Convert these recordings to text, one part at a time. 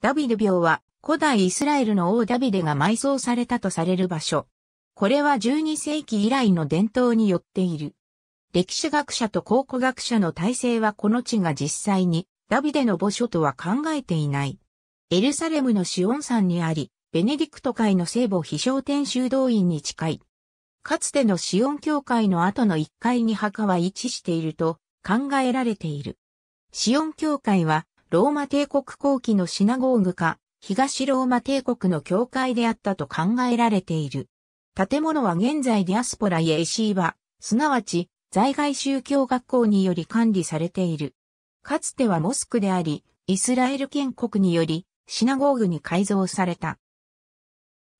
ダビデ廟は古代イスラエルの王ダビデが埋葬されたとされる場所。これは12世紀以来の伝統によっている。歴史学者と考古学者の体制はこの地が実際にダビデの墓所とは考えていない。エルサレムのシオン山にあり、ベネディクト会の聖母飛翔天修道院に近い。かつてのシオン教会の後の1階に墓は位置していると考えられている。シオン教会はローマ帝国後期のシナゴーグか、東ローマ帝国の教会であったと考えられている。建物は現在ディアスポラやエシーバ、すなわち在外宗教学校により管理されている。かつてはモスクであり、イスラエル建国によりシナゴーグに改造された。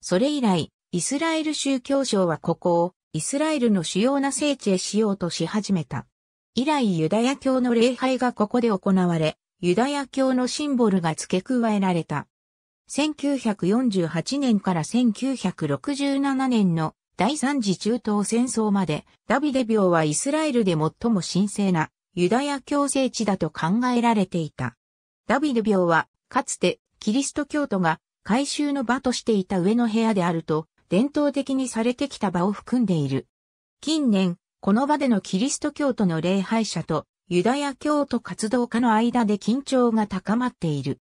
それ以来、イスラエル宗教省はここをイスラエルの主要な聖地へしようとし始めた。以来ユダヤ教の礼拝がここで行われ、ユダヤ教のシンボルが付け加えられた。1948年から1967年の第三次中東戦争まで、ダビデ廟はイスラエルで最も神聖なユダヤ教聖地だと考えられていた。ダビデ廟は、かつてキリスト教徒が改修の場としていた上の部屋であると、伝統的にされてきた場を含んでいる。近年、この場でのキリスト教徒の礼拝者とユダヤ教徒活動家の間で緊張が高まっている。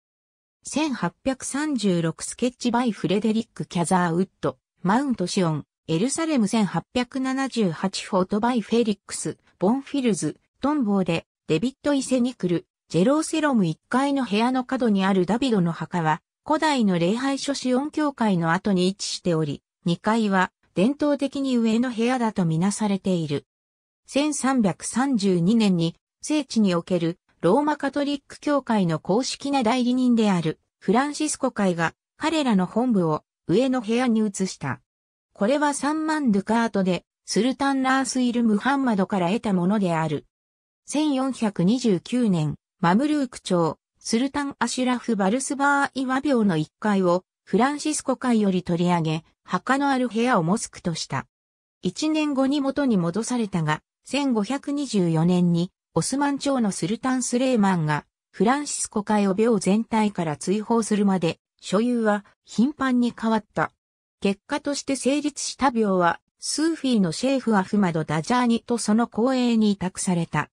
1836スケッチバイフレデリック・キャザーウッド、マウントシオン、エルサレム1878フォートバイフェリックス、ボンフィルズ、トンボーで、デビット・イセニクル、ジェローセロム1階の部屋の角にあるダビドの墓は、古代の礼拝書シオン教会の後に位置しており、2階は伝統的に上の部屋だとみなされている。1332年に聖地におけるローマカトリック教会の公式な代理人であるフランシスコ会が彼らの本部を上の部屋に移した。これは3万ドゥカートでスルタン・ラースイル・ムハンマドから得たものである。1429年、マムルーク朝、スルタン・アシュラフ・バルスバー・イワ廟の1階をフランシスコ会より取り上げ、墓のある部屋をモスクとした。1年後に元に戻されたが、1524年にオスマン朝のスルタンスレーマンが、フランシスコ海を病全体から追放するまで、所有は頻繁に変わった。結果として成立した病は、スーフィーのシェーフ・アフマド・ダジャーニとその後衛に委託された。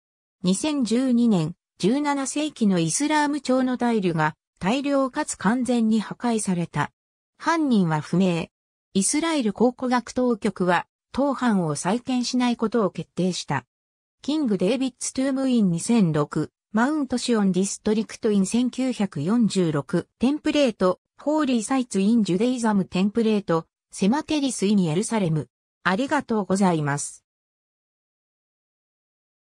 2012年、17世紀のイスラーム朝の大流が大量かつ完全に破壊された。犯人は不明。イスラエル考古学当局は、当犯を再建しないことを決定した。キング・デイビッツ・トゥームイン2006、マウントシオン・ディストリクト・イン1946、テンプレート、ホーリー・サイツ・イン・ジュデイザム・テンプレート、セマテリス・イン・エルサレム。ありがとうございます。